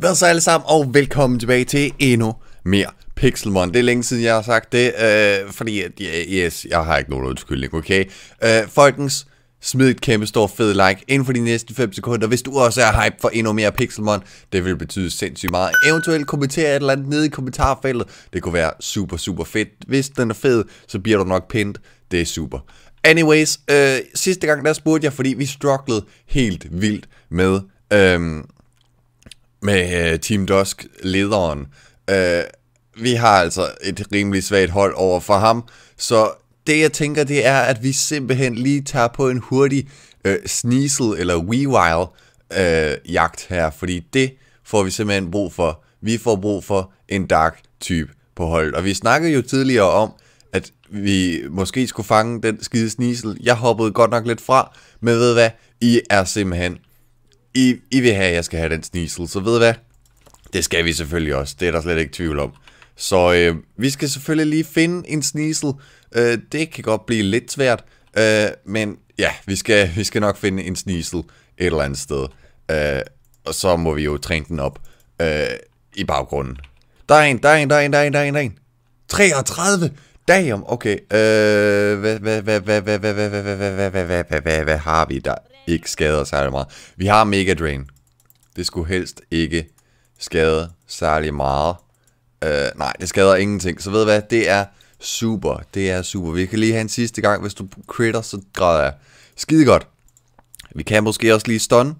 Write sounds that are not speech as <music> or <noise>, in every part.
Hvad så alle sammen, og velkommen tilbage til endnu mere Pixelmon. Det er længe siden, jeg har sagt det, øh, fordi yeah, yes, jeg har ikke nogen undskyldning, okay? Øh, folkens, smid et kæmpe stort fed like inden for de næste 5 sekunder, hvis du også er hype for endnu mere Pixelmon. Det vil betyde sindssygt meget. Eventuelt kommenter et eller andet nede i kommentarfeltet. Det kunne være super, super fedt. Hvis den er fed, så bliver du nok pint. Det er super. Anyways, øh, sidste gang der spurgte jeg, fordi vi strugglede helt vildt med... Øh, med uh, Team Dusk-lederen. Uh, øh, vi har altså et rimelig svagt hold over for ham, så det jeg tænker, det er, at vi simpelthen lige tager på en hurtig uh, Sneasel eller Weavile uh, jagt her, fordi det får vi simpelthen brug for. Vi får brug for en dark type på holdet, og vi snakkede jo tidligere om, at vi måske skulle fange den skide Sneasel. Jeg hoppede godt nok lidt fra, men ved hvad, I er simpelthen i, I vil have, at jeg skal have den snisel, så ved I hvad? Det skal vi selvfølgelig også, det er der slet ikke tvivl om. Så øh, vi skal selvfølgelig lige finde en snisel. Øh, det kan godt blive lidt svært, øh, men ja, vi skal, vi skal nok finde en snisel et eller andet sted. Øh, og så må vi jo træne den op øh, i baggrunden. Der er en, der er en, der er en, der er en, der er en, der er en. 33! Damn, okay. Hvad har vi, der ikke skader særlig meget? Vi har Mega Drain. Det skulle helst ikke skade særlig meget. nej, det skader ingenting. Så ved du hvad, det er super. Det er super. Vi kan lige have en sidste gang. Hvis du critter, så græder jeg. Skide godt. Vi kan måske også lige stun.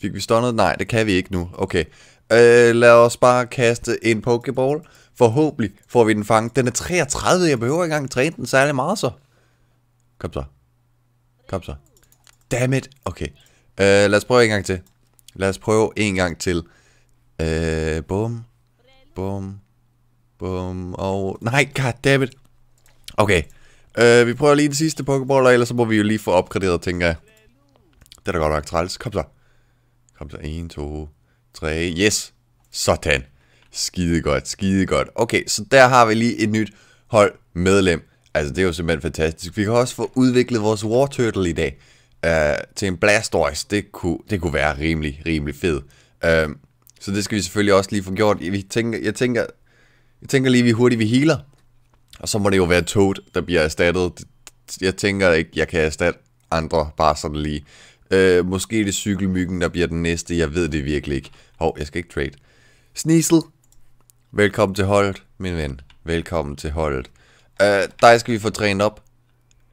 Fik vi stunnet? Nej, det kan vi ikke nu. Okay. Øh, lad os bare kaste en Pokeball. Forhåbentlig får vi den fanget. Den er 33, jeg behøver ikke engang træne den særlig meget så. Kom så. Kom så. Dammit. Okay. Uh, lad os prøve en gang til. Lad os prøve en gang til. Uh, bum. Bum. Bum. Og... Nej, it. Okay. Uh, vi prøver lige den sidste Pokéball, eller ellers så må vi jo lige få opgraderet, tænker jeg. Det er da godt nok træls. Kom så. Kom så. 1, 2, 3. Yes. Sådan. Skide godt, skide godt. Okay, så der har vi lige et nyt hold medlem. Altså, det er jo simpelthen fantastisk. Vi kan også få udviklet vores War Turtle i dag øh, til en Blastoise. Det kunne, det kunne være rimelig, rimelig fed. Øh, så det skal vi selvfølgelig også lige få gjort. Vi tænker, jeg, tænker, jeg tænker lige, vi hurtigt vi healer. Og så må det jo være Toad, der bliver erstattet. Jeg tænker ikke, jeg kan erstatte andre bare sådan lige. Øh, måske det cykelmyggen, der bliver den næste. Jeg ved det virkelig ikke. Hov, jeg skal ikke trade. Sneasel, Velkommen til holdet, min ven. Velkommen til holdet. Uh, dig skal vi få trænet op.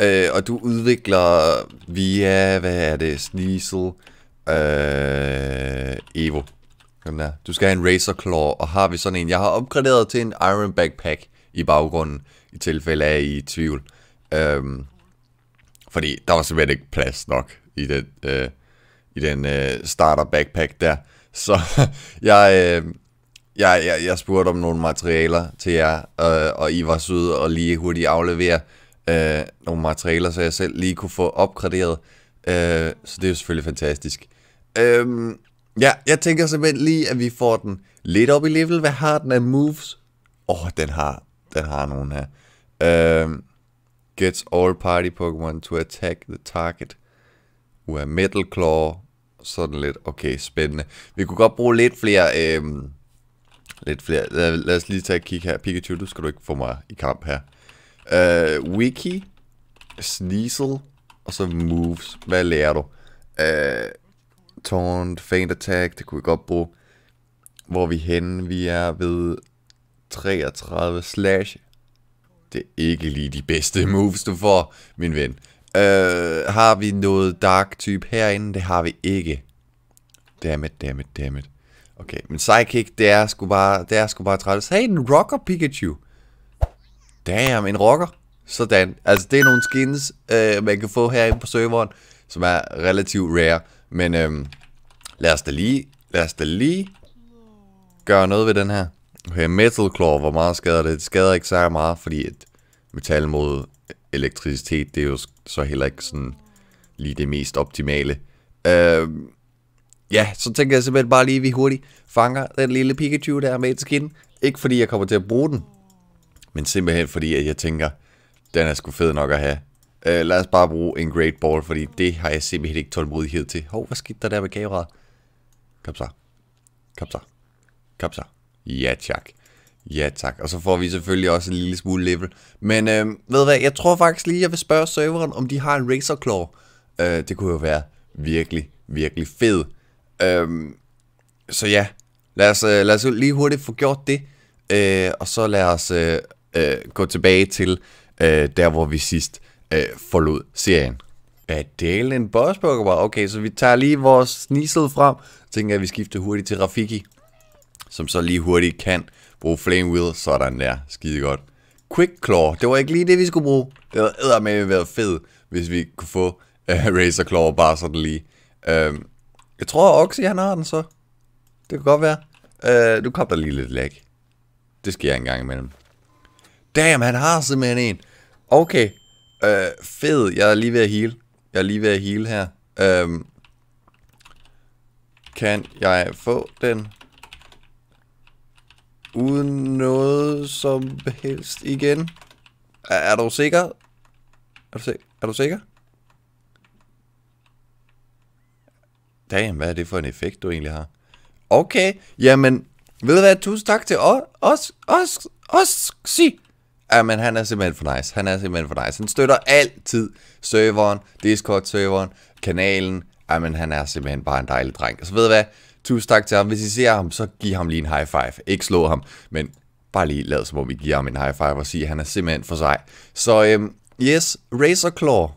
Uh, og du udvikler via, hvad er det, Sneasel, uh, Evo. Du skal have en Razor Claw, og har vi sådan en. Jeg har opgraderet til en Iron Backpack i baggrunden, i tilfælde af I, i tvivl. Øhm, fordi der var simpelthen ikke plads nok i den, øh, i den øh, starter backpack der. Så <laughs> jeg, jeg, jeg, jeg spurgte om nogle materialer til jer, øh, og I var søde og lige hurtigt aflevere øh, nogle materialer, så jeg selv lige kunne få opgraderet. Øh, så det er jo selvfølgelig fantastisk. Øh, ja, jeg tænker simpelthen lige, at vi får den lidt op i level. Hvad har den af moves? Åh, oh, den har, den har nogen her. Øh, gets all party Pokémon to attack the target. Uh, Metal Claw. Sådan lidt. Okay, spændende. Vi kunne godt bruge lidt flere... Øh, lidt flere. Lad, lad os lige tage et kig her. Pikachu, du skal du ikke få mig i kamp her. Uh, Wiki, Sneasel, og så Moves. Hvad lærer du? Uh, taunt, Feint Attack, det kunne vi godt bruge. Hvor vi henne? Vi er ved 33 slash. Det er ikke lige de bedste <laughs> moves, du får, min ven. Uh, har vi noget dark type herinde? Det har vi ikke. Dammit, dammit, dammit. Okay, men sidekick, det er sgu bare, det er sgu bare træls. Hey, en rocker Pikachu. Damn, en rocker. Sådan. Altså, det er nogle skins, øh, man kan få herinde på serveren, som er relativt rare. Men øhm, lad os da lige, lad os da lige gøre noget ved den her. Okay, Metal Claw, hvor meget skader det? Det skader ikke så meget, fordi at metal mod elektricitet, det er jo så heller ikke sådan lige det mest optimale. Øhm, ja, så tænker jeg simpelthen bare lige, at vi hurtigt fanger den lille Pikachu der med et skin. Ikke fordi jeg kommer til at bruge den, men simpelthen fordi, at jeg tænker, den er sgu fed nok at have. Uh, lad os bare bruge en Great Ball, fordi det har jeg simpelthen ikke tålmodighed til. Hov, hvad skete der der med kameraet? Kom så. Kom så. Kom så. Ja, tak. Ja, tak. Og så får vi selvfølgelig også en lille smule level. Men uh, ved du hvad, jeg tror faktisk lige, jeg vil spørge serveren, om de har en Razor Claw. Uh, det kunne jo være virkelig, virkelig fedt. Øhm, så ja, lad os, øh, lad os lige hurtigt få gjort det, øh, og så lad os øh, øh, gå tilbage til øh, der, hvor vi sidst øh, forlod serien. At dele en boss var okay, så vi tager lige vores snisel frem, tænker at vi skifter hurtigt til Rafiki, som så lige hurtigt kan bruge Flame Wheel, sådan der, skide godt. Quick Claw, det var ikke lige det, vi skulle bruge. Det havde med været fedt, hvis vi kunne få uh, øh, Razor Claw bare sådan lige. Uh, jeg tror, Oxy han har den så. Det kan godt være. Øh, nu kom der lige lidt lag. Det sker jeg engang imellem. Damn, han har simpelthen en. Okay. Øh, fed. Jeg er lige ved at heal. Jeg er lige ved at heal her. Øh, kan jeg få den? Uden noget som helst igen? Er, er du sikker? Er du, er du sikker? Damn, hvad er det for en effekt, du egentlig har? Okay, jamen, ved du hvad, tusind tak til os, os, os, os, si. Jamen, han er simpelthen for nice. Han er simpelthen for nice. Han støtter altid serveren, Discord-serveren, kanalen. Jamen, han er simpelthen bare en dejlig dreng. Så ved du hvad, tusind tak til ham. Hvis I ser ham, så giv ham lige en high five. Ikke slå ham, men bare lige lad som om vi giver ham en high five og siger, at han er simpelthen for sej. Så øhm, yes, Razor Claw.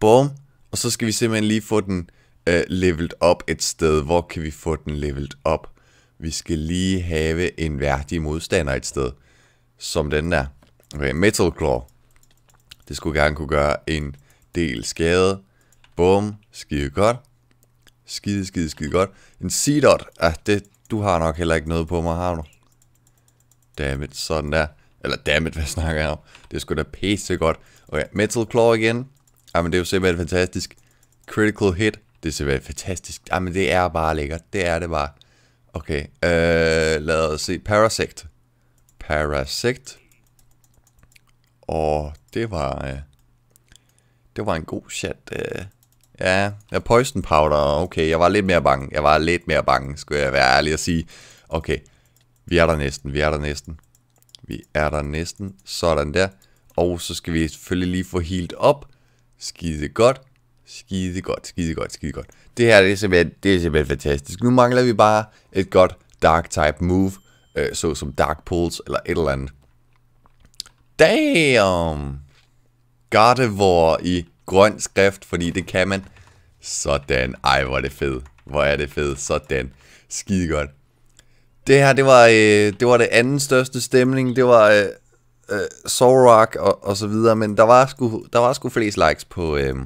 Boom. Og så skal vi simpelthen lige få den uh, leveled op et sted. Hvor kan vi få den leveled op? Vi skal lige have en værdig modstander et sted. Som den der. Okay, Metal Claw. Det skulle gerne kunne gøre en del skade. Bum. Skide godt. Skide, skide, skide godt. En C-dot. Ah, det, du har nok heller ikke noget på mig, har du? Dammit, sådan der. Eller dammit, <laughs> hvad snakker jeg om? Det skulle sgu da pisse godt. Okay, Metal Claw igen. Jamen, ah, det er jo simpelthen fantastisk. Critical hit. Det ser være fantastisk. men det er bare lækkert. Det er det bare. Okay, øh, lad os se. Parasect. Parasect. Og det var... Øh, det var en god chat. Øh. Ja, ja, poison powder. Okay, jeg var lidt mere bange. Jeg var lidt mere bange, skulle jeg være ærlig at sige. Okay, vi er der næsten, vi er der næsten. Vi er der næsten. Sådan der. Og så skal vi selvfølgelig lige få healed op. Skide godt. Skide godt, skide godt, skide godt. Det her det er, simpelthen, det er simpelthen fantastisk. Nu mangler vi bare et godt dark type move, øh, såsom dark pulls eller et eller andet. Damn! Gardevoir i grøn skrift, fordi det kan man. Sådan. Ej, hvor er det fedt. Hvor er det fedt. Sådan. Skide godt. Det her, det var, øh, det var det anden største stemning. Det var øh, øh, Sorok og, og så videre, men der var sgu, der var sgu flest likes på, øh,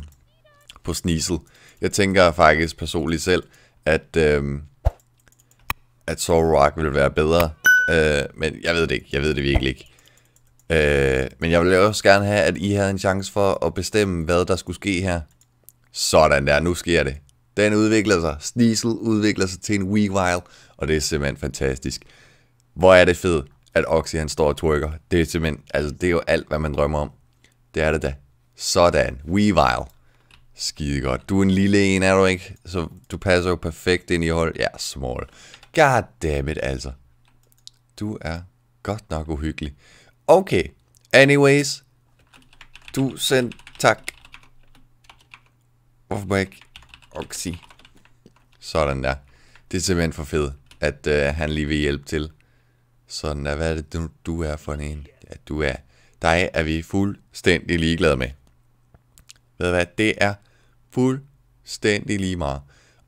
på Sneasel. Jeg tænker faktisk personligt selv, at, øh, at Sorrow Rock ville være bedre. Øh, men jeg ved det ikke. Jeg ved det virkelig ikke. Øh, men jeg vil også gerne have, at I havde en chance for at bestemme, hvad der skulle ske her. Sådan der, nu sker det. Den udvikler sig. Sneasel udvikler sig til en Weavile, og det er simpelthen fantastisk. Hvor er det fedt, at Oxy han står og twerker. Det er simpelthen, altså det er jo alt, hvad man drømmer om. Det er det da. Sådan. Weavile. Skide godt. Du er en lille en, er du ikke? Så du passer jo perfekt ind i hold. Ja, small. God damn it, altså. Du er godt nok uhyggelig. Okay. Anyways. Du send tak. Hvorfor må jeg ikke oxy? Sådan der. Det er simpelthen for fedt, at uh, han lige vil hjælpe til. Sådan der. Hvad er det, du, du er for en? Ja, du er. Dig er vi fuldstændig ligeglade med. Ved du hvad, det er fuldstændig lige meget.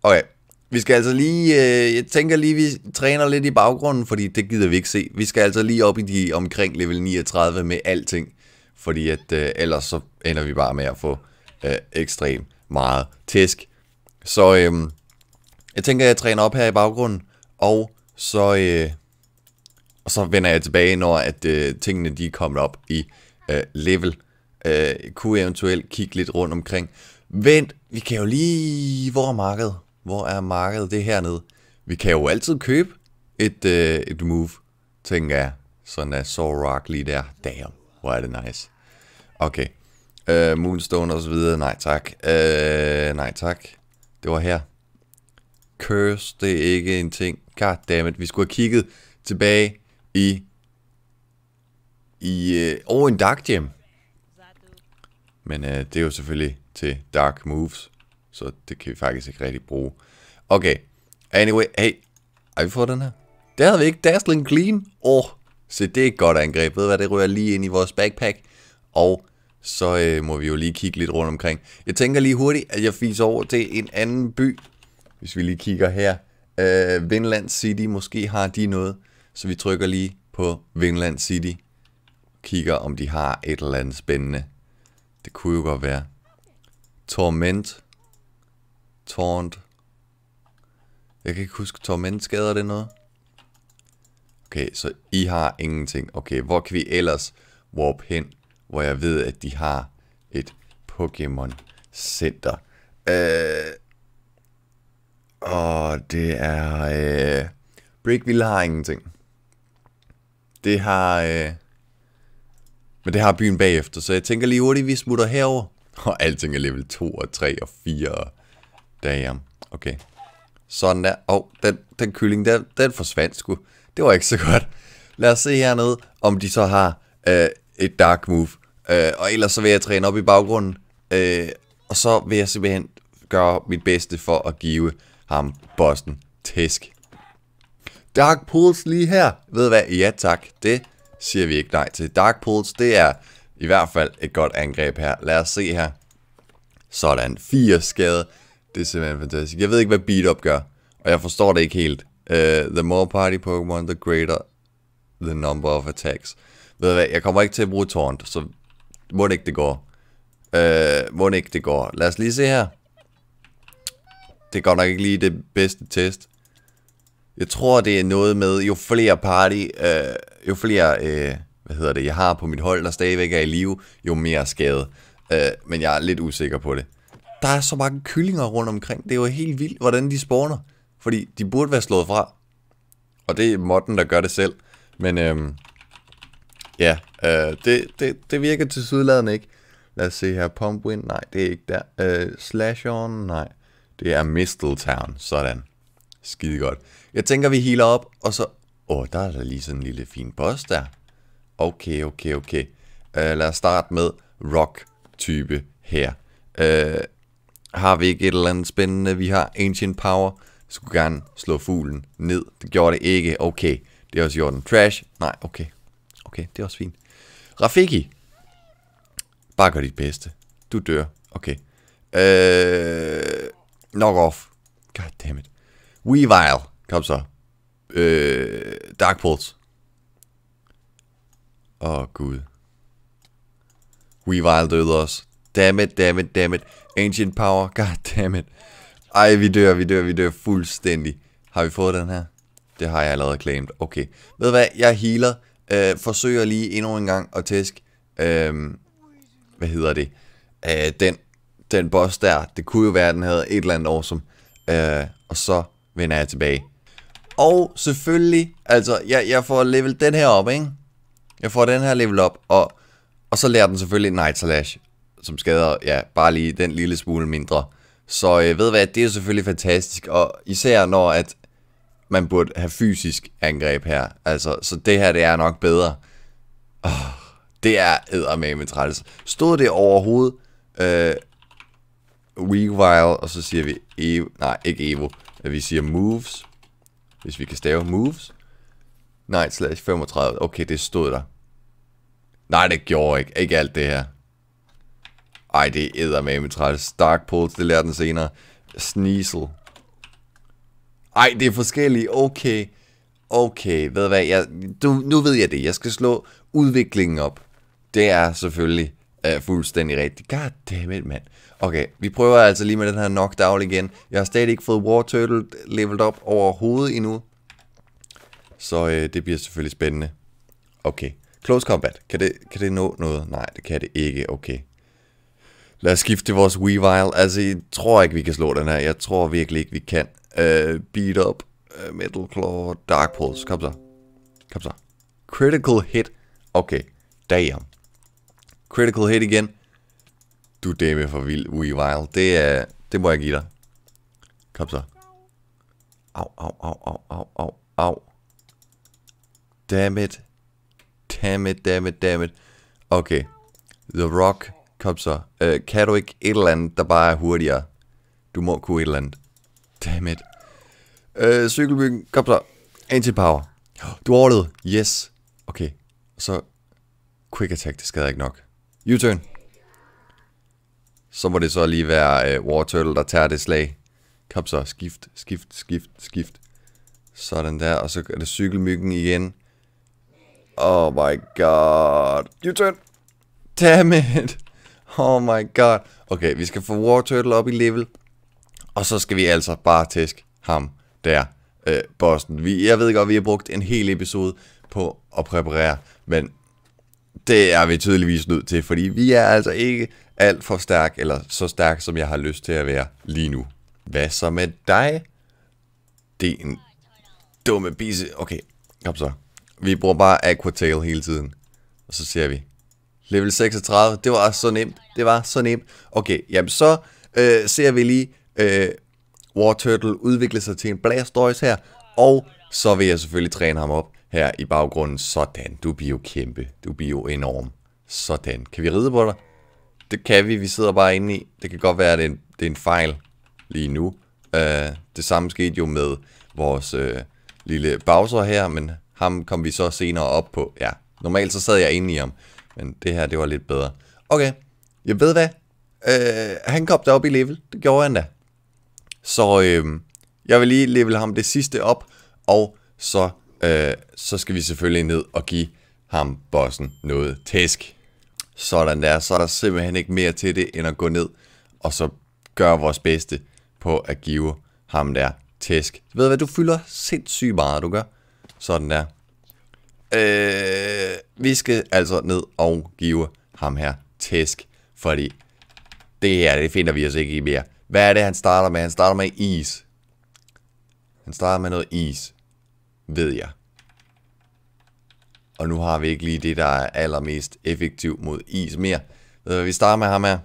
Okay, vi skal altså lige, øh, jeg tænker lige, vi træner lidt i baggrunden, fordi det gider vi ikke se. Vi skal altså lige op i de omkring level 39 med alting, fordi at øh, ellers så ender vi bare med at få øh, ekstremt meget tæsk. Så øh, jeg tænker, jeg træner op her i baggrunden, og så, øh, og så vender jeg tilbage, når at øh, tingene de er kommet op i øh, level. Øh, kunne eventuelt kigge lidt rundt omkring. Vent, vi kan jo lige... Hvor er markedet? Hvor er markedet? Det hernede. Vi kan jo altid købe et, øh, et move, tænker jeg. Sådan er rock lige der. Damn, hvor er det nice. Okay. Øh, Moonstone og så videre. Nej tak. Øh, nej tak. Det var her. Curse, det er ikke en ting. God damn it. Vi skulle have kigget tilbage i... I... Øh, over en Dark Gem. Men øh, det er jo selvfølgelig til dark moves, så det kan vi faktisk ikke rigtig bruge. Okay, anyway, hey, har vi fået den her? Der havde vi ikke Dazzling Clean. Åh, oh, se det er et godt angreb. Ved du hvad, det rører lige ind i vores backpack. Og så øh, må vi jo lige kigge lidt rundt omkring. Jeg tænker lige hurtigt, at jeg fiser over til en anden by. Hvis vi lige kigger her. Øh, Vinland City, måske har de noget. Så vi trykker lige på Vinland City. Kigger om de har et eller andet spændende. Det kunne jo godt være. Torment. Taunt. Jeg kan ikke huske, torment skader det noget? Okay, så I har ingenting. Okay, hvor kan vi ellers warp hen, hvor jeg ved, at de har et Pokémon Center? Øh... Og det er... Øh... Brickville har ingenting. Det har... Øh... Men det har byen bagefter, så jeg tænker lige hurtigt, at vi smutter herover. <laughs> Og alting er level 2 og 3 og 4 og... Damn. Okay. Sådan der. Åh, oh, den, den kylling, der, den forsvandt sgu. Det var ikke så godt. Lad os se hernede, om de så har øh, et dark move. Øh, og ellers så vil jeg træne op i baggrunden. Øh, og så vil jeg simpelthen gøre mit bedste for at give ham bossen tæsk. Dark Pools lige her. Ved hvad? Ja tak. Det siger vi ikke nej til. Dark Pools, det er i hvert fald et godt angreb her. Lad os se her. Sådan, fire skade. Det er simpelthen fantastisk. Jeg ved ikke, hvad beat-up gør, og jeg forstår det ikke helt. Uh, the more party Pokemon, the greater the number of attacks. Ved du hvad, jeg kommer ikke til at bruge taunt, så må det ikke det går. Uh, må det ikke det går. Lad os lige se her. Det går nok ikke lige det bedste test. Jeg tror, det er noget med, jo flere party, uh, jo flere Uh, hvad hedder det, jeg har på mit hold, der stadigvæk er i live, jo mere skade. Øh, men jeg er lidt usikker på det. Der er så mange kyllinger rundt omkring. Det er jo helt vildt, hvordan de spawner. Fordi de burde være slået fra. Og det er modden, der gør det selv. Men øhm, ja, øh, det, det, det virker til sydladen ikke. Lad os se her. Pump wind, nej, det er ikke der. Øh, slash on, nej. Det er Mistletown, sådan. Skide godt. Jeg tænker, vi healer op, og så... Åh, oh, der er der lige sådan en lille fin boss der. Okay, okay, okay. Uh, lad os starte med rock-type her. Uh, har vi ikke et eller andet spændende? Vi har Ancient Power. Jeg skulle gerne slå fuglen ned. Det gjorde det ikke. Okay. Det er også gjort en Trash. Nej, okay. Okay, det er også fint. Rafiki. Bare gør dit bedste. Du dør. Okay. Øh, knock off. God damn it. Weavile. Kom så. Øh, Dark Pulse. Åh, oh, gud. Revile døde også. Dammit, dammit, dammit. Ancient power, <laughs> god it. Ej, vi dør, vi dør, vi dør fuldstændig. Har vi fået den her? Det har jeg allerede claimed. Okay. Ved hvad? Jeg healer. Øh, forsøger lige endnu en gang at tæsk. Øh, hvad hedder det? Øh, den, den boss der. Det kunne jo være, at den havde et eller andet awesome. Øh, og så vender jeg tilbage. Og selvfølgelig, altså, jeg, jeg får level den her op, ikke? Jeg får den her level op, og, og så lærer den selvfølgelig Night Slash, som skader ja, bare lige den lille smule mindre. Så øh, ved hvad, det er selvfølgelig fantastisk, og især når at man burde have fysisk angreb her. Altså, så det her, det er nok bedre. Oh, det er eddermame træls. Stod det overhovedet øh, Weavile, og så siger vi Evo, nej, ikke Evo, vi siger moves, hvis vi kan stave moves. Nej, slash 35. Okay, det stod der. Nej, det gjorde ikke. Ikke alt det her. Ej, det er eddermame træt. Stark Pulse, det lærer den senere. Sneasel. Ej, det er forskellige. Okay. Okay, ved hvad? Jeg, du, nu ved jeg det. Jeg skal slå udviklingen op. Det er selvfølgelig uh, fuldstændig rigtigt. God damn it, mand. Okay, vi prøver altså lige med den her knockdown igen. Jeg har stadig ikke fået War Turtle leveled op overhovedet endnu. Så øh, det bliver selvfølgelig spændende. Okay. Close combat. Kan det, kan det nå noget? Nej, det kan det ikke. Okay. Lad os skifte til vores Weavile. Altså, jeg tror ikke, vi kan slå den her. Jeg tror virkelig ikke, vi kan. Uh, beat up. Uh, metal Claw. Dark Pulse. Kom så. Kom så. Critical hit. Okay. Damn. Critical hit igen. Du dame for vild, Weavile. Det, er, det må jeg give dig. Kom så. Au, au, au, au, au, au, au. Damn it. Damn it, damn it, damn it. Okay. The Rock, kom så. Øh, kan du ikke et eller andet, der bare er hurtigere? Du må kunne et eller andet. Damn it. Øh, cykelbyen, kom så. Anti-power. Du overlede. Yes. Okay. Så quick attack, det skader ikke nok. U-turn. Så må det så lige være uh, øh, War Turtle, der tager det slag. Kom så, skift, skift, skift, skift. Sådan der, og så er det cykelmyggen igen. Oh my god. You turn. Damn it. Oh my god. Okay, vi skal få War Turtle op i level. Og så skal vi altså bare tæsk ham der, øh, bossen. Vi, jeg ved godt, vi har brugt en hel episode på at præparere, men det er vi tydeligvis nødt til, fordi vi er altså ikke alt for stærk, eller så stærk, som jeg har lyst til at være lige nu. Hvad så med dig? Det er en dumme bise. Okay, kom så. Vi bruger bare Aquatail hele tiden. Og så ser vi. Level 36, det var så nemt. Det var så nemt. Okay, jamen så øh, ser vi lige øh, War Turtle udvikle sig til en Blastoise her. Og så vil jeg selvfølgelig træne ham op her i baggrunden. Sådan, du bliver jo kæmpe. Du bliver jo enorm. Sådan. Kan vi ride på dig? Det kan vi. Vi sidder bare inde i. Det kan godt være, at det er en, det er en fejl lige nu. Uh, det samme skete jo med vores uh, lille Bowser her, men ham kom vi så senere op på. Ja, normalt så sad jeg inde i ham, men det her, det var lidt bedre. Okay, jeg ved hvad. Øh, han kom derop i level. Det gjorde han da. Så øh, jeg vil lige level ham det sidste op, og så, øh, så skal vi selvfølgelig ned og give ham bossen noget tæsk. Sådan der, så er der simpelthen ikke mere til det, end at gå ned og så gøre vores bedste på at give ham der tæsk. Du ved hvad, du fylder sindssygt meget, du gør. Sådan der. Øh, vi skal altså ned og give ham her tæsk, fordi det her, det finder vi os ikke i mere. Hvad er det, han starter med? Han starter med is. Han starter med noget is, ved jeg. Og nu har vi ikke lige det, der er allermest effektivt mod is mere. Ved du, vi starter med ham her.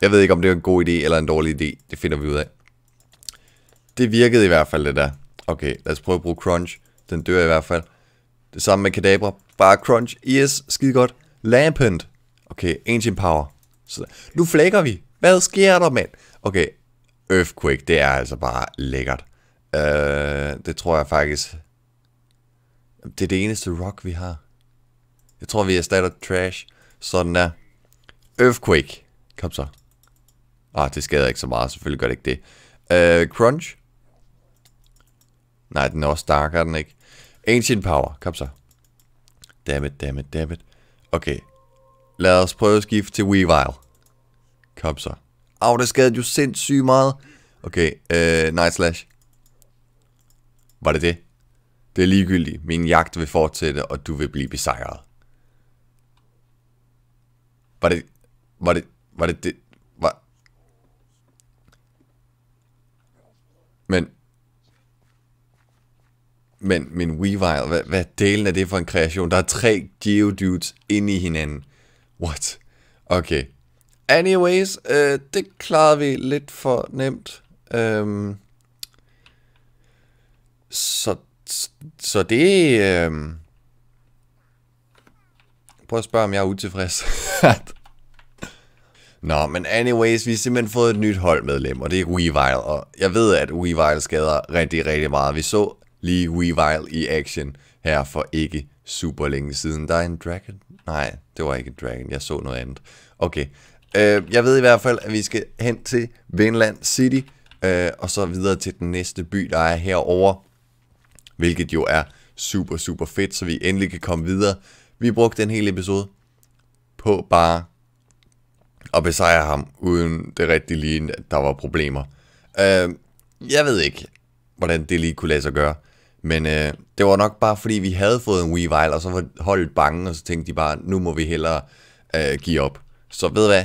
Jeg ved ikke, om det er en god idé eller en dårlig idé. Det finder vi ud af. Det virkede i hvert fald, det der. Okay, lad os prøve at bruge crunch. Den dør i hvert fald. Det samme med Kadabra. Bare Crunch. Yes, skide godt. Lampent. Okay, Ancient Power. Så, nu flækker vi. Hvad sker der, mand? Okay, Earthquake, det er altså bare lækkert. Uh, det tror jeg faktisk... Det er det eneste rock, vi har. Jeg tror, vi erstatter trash. Sådan der. Earthquake. Kom så. Ah, det skader ikke så meget. Selvfølgelig gør det ikke det. Uh, crunch. Nej, den er også stærkere, den ikke. Ancient Power, kom så. it, damn it. Okay, lad os prøve at skifte til Weavile. Kom så. Au, det skadede jo sindssygt meget. Okay, øh, Night Slash. Var det det? Det er ligegyldigt. Min jagt vil fortsætte, og du vil blive besejret. Var det... Var det... Var det det... Var... Men... Men, min Weavile, hvad, hvad delen er det for en kreation? Der er tre Geodudes inde i hinanden. What? Okay. Anyways, øh, det klarede vi lidt for nemt. Øhm, så, så det... Øh, prøv at spørge, om jeg er utilfreds. <laughs> Nå, men anyways, vi har simpelthen fået et nyt holdmedlem, og det er Weavile, og jeg ved, at Weavile skader rigtig, rigtig meget. Vi så lige Weavile i action her for ikke super længe siden. Der er en dragon. Nej, det var ikke en dragon. Jeg så noget andet. Okay. Øh, jeg ved i hvert fald, at vi skal hen til Vinland City, øh, og så videre til den næste by, der er herover, hvilket jo er super, super fedt, så vi endelig kan komme videre. Vi brugte den hele episode på bare at besejre ham, uden det rigtige lige, at der var problemer. Øh, jeg ved ikke, hvordan det lige kunne lade sig gøre. Men øh, det var nok bare, fordi vi havde fået en Weavile, og så var holdet bange, og så tænkte de bare, nu må vi hellere øh, give op. Så ved hvad?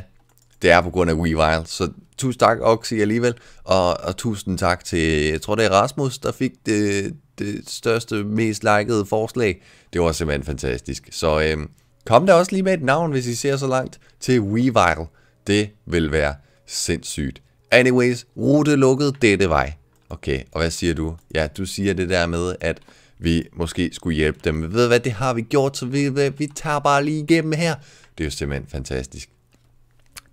Det er på grund af Weavile. Så tusind tak, Oxy, alligevel. Og, og tusind tak til, jeg tror det er Rasmus, der fik det, det største, mest likede forslag. Det var simpelthen fantastisk. Så øh, kom der også lige med et navn, hvis I ser så langt, til Weavile. Det vil være sindssygt. Anyways, rute lukket dette vej. Okay, og hvad siger du? Ja, du siger det der med, at vi måske skulle hjælpe dem. Ved du hvad, det har vi gjort, så vi, vi tager bare lige igennem her. Det er jo simpelthen fantastisk.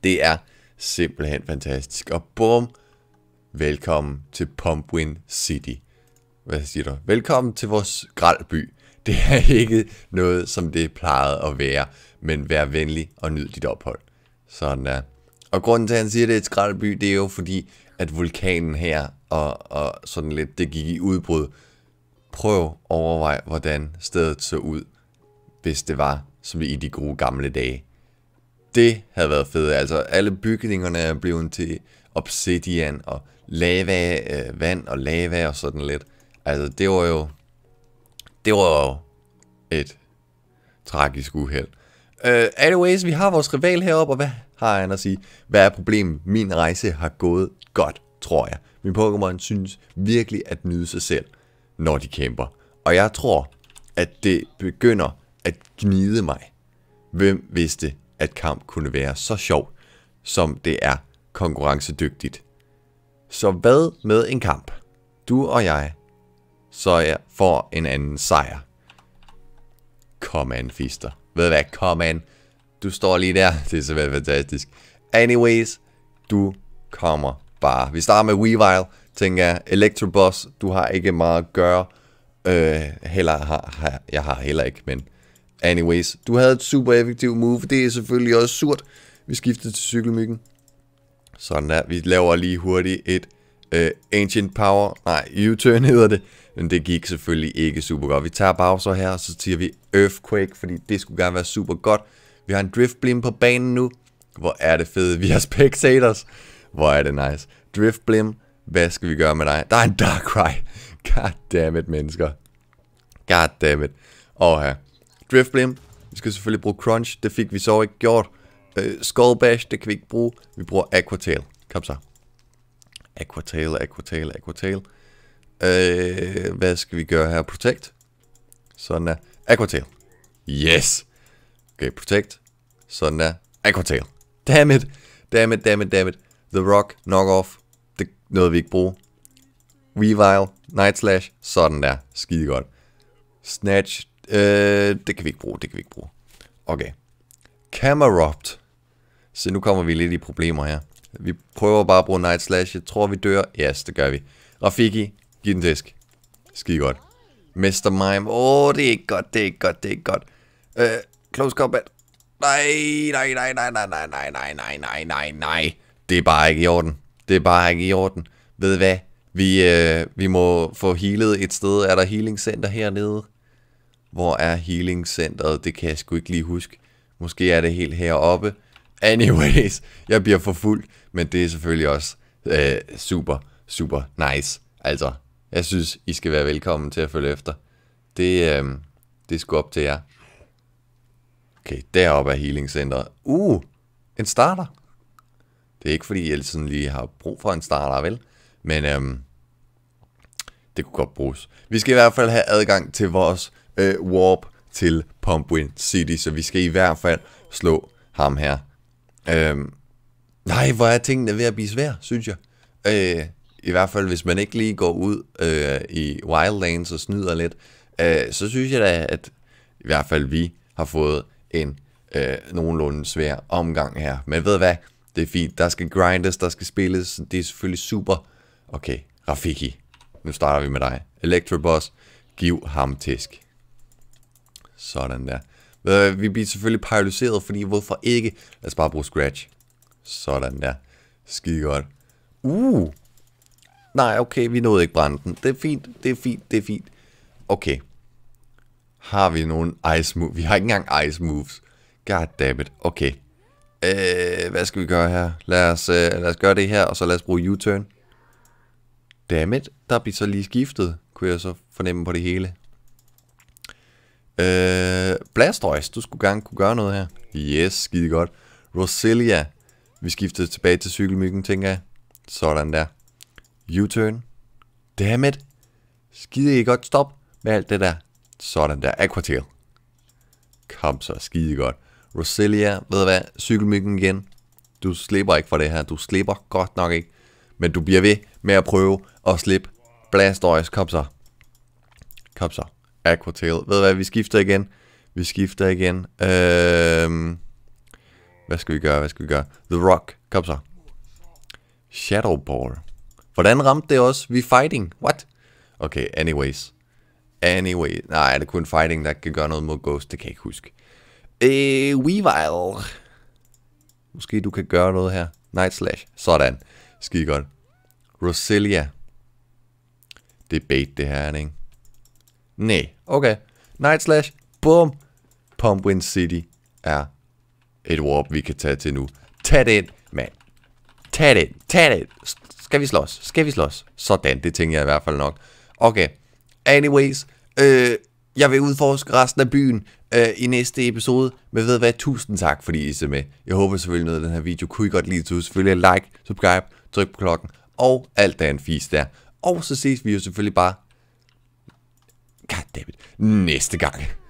Det er simpelthen fantastisk. Og bum, velkommen til Pumpwin City. Hvad siger du? Velkommen til vores gralby. Det er ikke noget, som det plejede at være, men vær venlig og nyd dit ophold. Sådan der. Og grunden til, at han siger, at det er et skraldby, det er jo fordi, at vulkanen her og, og sådan lidt, det gik i udbrud. Prøv overvej, hvordan stedet så ud, hvis det var som i de gode gamle dage. Det havde været fedt. Altså alle bygningerne er blevet til obsidian og lava, øh, vand og lava og sådan lidt. Altså det var jo, det var jo et tragisk uheld. Uh, anyways, vi har vores rival heroppe, og hvad har han at sige? Hvad er problemet? Min rejse har gået godt, tror jeg. Min Pokémon synes virkelig at nyde sig selv, når de kæmper. Og jeg tror, at det begynder at gnide mig. Hvem vidste, at kamp kunne være så sjov, som det er konkurrencedygtigt? Så hvad med en kamp? Du og jeg, så jeg får en anden sejr. Kom an, fister. Ved hvad, kom an. Du står lige der. <laughs> Det er så fantastisk. Anyways, du kommer bare. Vi starter med Weavile, tænker jeg. Electroboss, du har ikke meget at gøre. Øh, heller har, har, jeg har heller ikke, men anyways. Du havde et super effektivt move, det er selvfølgelig også surt. Vi skifter til cykelmyggen. Sådan der, vi laver lige hurtigt et øh, Ancient Power, nej, U-turn hedder det. Men det gik selvfølgelig ikke super godt. Vi tager Bowser her, og så siger vi Earthquake, fordi det skulle gerne være super godt. Vi har en Drift Blim på banen nu. Hvor er det fedt, vi har spectators. Hvor er det nice. Drift Blim, hvad skal vi gøre med dig? Der er en Darkrai. God damn it, mennesker. God damn it. Og øh, Drift Blim, vi skal selvfølgelig bruge Crunch. Det fik vi så ikke gjort. Uh, Skull Bash, det kan vi ikke bruge. Vi bruger Aquatail. Kom så. Aquatail, Aquatail, Aquatail. Uh, hvad skal vi gøre her? Protect. Sådan er. Aquatail. Yes. Okay, Protect. Sådan er. Aquatail. Dammit. Dammit, dammit, dammit. The Rock, Knock Off, det nåede vi ikke bruge. Revile, Night Slash, sådan der, skide godt. Snatch, øh, det kan vi ikke bruge, det kan vi ikke bruge. Okay. Camerupt. Så nu kommer vi lidt i problemer her. Vi prøver bare at bruge Night Slash. Jeg tror, vi dør. Yes, det gør vi. Rafiki, giv den tæsk. Skide godt. Mr. Mime. Åh, oh, det er ikke godt, det er ikke godt, det er ikke godt. Øh, uh, close combat. Nej, nej, nej, nej, nej, nej, nej, nej, nej, nej, nej, nej det er bare ikke i orden. Det er bare ikke i orden. Ved hvad? Vi, øh, vi må få healet et sted. Er der healingcenter hernede? Hvor er healingcenteret? Det kan jeg sgu ikke lige huske. Måske er det helt heroppe. Anyways, jeg bliver for fuld. men det er selvfølgelig også øh, super, super nice. Altså, jeg synes, I skal være velkommen til at følge efter. Det, øh, det er sgu op til jer. Okay, deroppe er healingcenteret. Uh, en starter. Det er ikke fordi, jeg sådan lige har brug for en starter, vel? Men øhm, det kunne godt bruges. Vi skal i hvert fald have adgang til vores øh, warp til Pumpwind City, så vi skal i hvert fald slå ham her. Øhm, nej, hvor er tingene ved at blive svære, synes jeg. Øh, I hvert fald, hvis man ikke lige går ud øh, i Wildlands og snyder lidt, øh, så synes jeg da, at i hvert fald vi har fået en øh, nogenlunde svær omgang her. Men ved hvad? Det er fint. Der skal grindes, der skal spilles. Det er selvfølgelig super. Okay, Rafiki. Nu starter vi med dig. Electroboss. Giv ham tisk. Sådan der. Vi bliver selvfølgelig paralyseret, fordi hvorfor ikke? Lad os bare bruge Scratch. Sådan der. Skide godt. Uh! Nej, okay, vi nåede ikke branden. Det er fint, det er fint, det er fint. Okay. Har vi nogen ice moves? Vi har ikke engang ice moves. God damn it. Okay øh, hvad skal vi gøre her? Lad os, øh, lad os gøre det her, og så lad os bruge U-turn. Dammit, der bliver så lige skiftet, kunne jeg så fornemme på det hele. Øh, Blastoise, du skulle gerne kunne gøre noget her. Yes, skide godt. Roselia, vi skiftede tilbage til cykelmyggen, tænker jeg. Sådan der. U-turn. Dammit. Skide I godt stop med alt det der. Sådan der. Aquatail. Kom så, skide godt. Roselia, ved du hvad, cykelmyggen igen. Du slipper ikke for det her, du slipper godt nok ikke. Men du bliver ved med at prøve at slippe Blastoise, kom så. Kom så, Aquatail. Ved du hvad, vi skifter igen. Vi skifter igen. Øhm, hvad skal vi gøre, hvad skal vi gøre? The Rock, kom så. Shadow Ball. Hvordan ramte det os? Vi fighting. What? Okay, anyways. Anyway. Nej, er det kun fighting, der kan gøre noget mod Ghost? Det kan jeg ikke huske. Øh, Weavile. Måske du kan gøre noget her. Night Slash. Sådan. Skide godt. Roselia. Det er bait, det her, ikke? Nej. Okay. Night Slash. Boom. Pumpwind City er et warp, vi kan tage til nu. Tag det ind, mand. Tag det ind. Tag det ind. Skal vi slås? Skal vi slås? Sådan, det tænker jeg i hvert fald nok. Okay. Anyways. Øh, jeg vil udforske resten af byen øh, i næste episode. Men ved hvad, tusind tak fordi I ser med. Jeg håber selvfølgelig noget af den her video kunne I godt lide. Så selvfølgelig like, subscribe, tryk på klokken og alt er en fisk der. Og så ses vi jo selvfølgelig bare, goddammit, næste gang.